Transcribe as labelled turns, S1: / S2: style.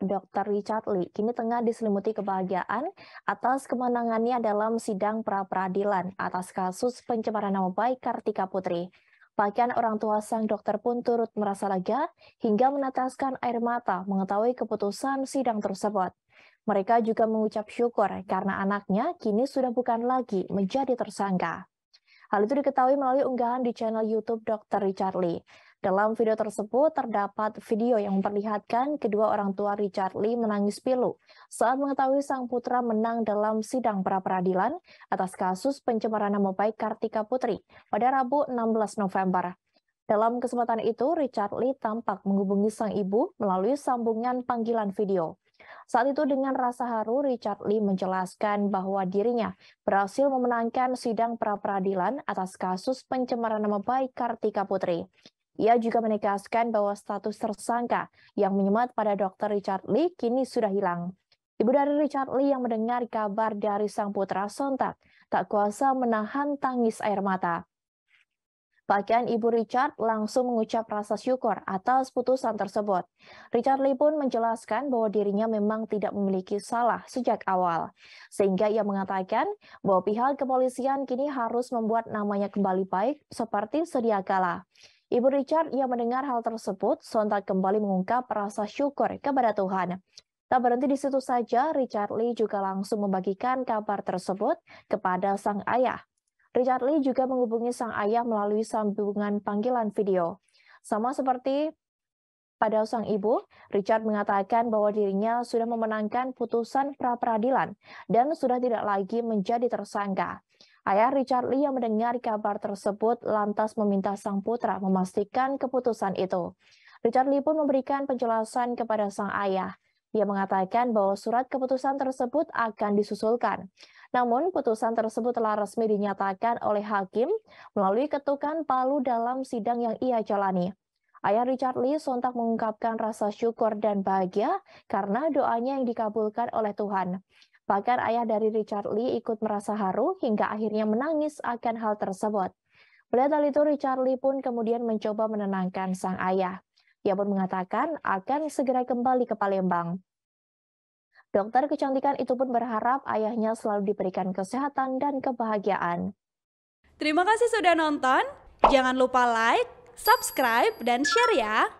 S1: Dr. Richard Lee kini tengah diselimuti kebahagiaan atas kemenangannya dalam sidang pra-peradilan atas kasus pencemaran nama baik Kartika Putri. Bahkan orang tua sang dokter pun turut merasa lega hingga menetaskan air mata mengetahui keputusan sidang tersebut. Mereka juga mengucap syukur karena anaknya kini sudah bukan lagi menjadi tersangka. Hal itu diketahui melalui unggahan di channel YouTube Dr. Richard Lee. Dalam video tersebut terdapat video yang memperlihatkan kedua orang tua Richard Lee menangis pilu saat mengetahui sang putra menang dalam sidang pra peradilan atas kasus pencemaran nama baik Kartika Putri pada Rabu 16 November. Dalam kesempatan itu, Richard Lee tampak menghubungi sang ibu melalui sambungan panggilan video. Saat itu dengan rasa haru, Richard Lee menjelaskan bahwa dirinya berhasil memenangkan sidang pra-peradilan atas kasus pencemaran nama baik Kartika Putri. Ia juga menegaskan bahwa status tersangka yang menyemat pada Dr. Richard Lee kini sudah hilang. Ibu dari Richard Lee yang mendengar kabar dari sang putra sontak, tak kuasa menahan tangis air mata. Bahkan Ibu Richard langsung mengucap rasa syukur atas putusan tersebut. Richard Lee pun menjelaskan bahwa dirinya memang tidak memiliki salah sejak awal. Sehingga ia mengatakan bahwa pihak kepolisian kini harus membuat namanya kembali baik seperti sedia kala. Ibu Richard yang mendengar hal tersebut sontak kembali mengungkap rasa syukur kepada Tuhan. Tak berhenti di situ saja, Richard Lee juga langsung membagikan kabar tersebut kepada sang ayah. Richard Lee juga menghubungi sang ayah melalui sambungan panggilan video. Sama seperti pada sang ibu, Richard mengatakan bahwa dirinya sudah memenangkan putusan pra-peradilan dan sudah tidak lagi menjadi tersangka. Ayah Richard Lee yang mendengar kabar tersebut lantas meminta sang putra memastikan keputusan itu. Richard Lee pun memberikan penjelasan kepada sang ayah. Dia mengatakan bahwa surat keputusan tersebut akan disusulkan. Namun, putusan tersebut telah resmi dinyatakan oleh hakim melalui ketukan palu dalam sidang yang ia jalani. Ayah Richard Lee sontak mengungkapkan rasa syukur dan bahagia karena doanya yang dikabulkan oleh Tuhan. Bahkan ayah dari Richard Lee ikut merasa haru hingga akhirnya menangis akan hal tersebut. Melihat hal itu, Richard Lee pun kemudian mencoba menenangkan sang ayah. Ia pun mengatakan akan segera kembali ke Palembang. Dokter kecantikan itu pun berharap ayahnya selalu diberikan kesehatan dan kebahagiaan. Terima kasih sudah nonton. Jangan lupa like, subscribe, dan share ya.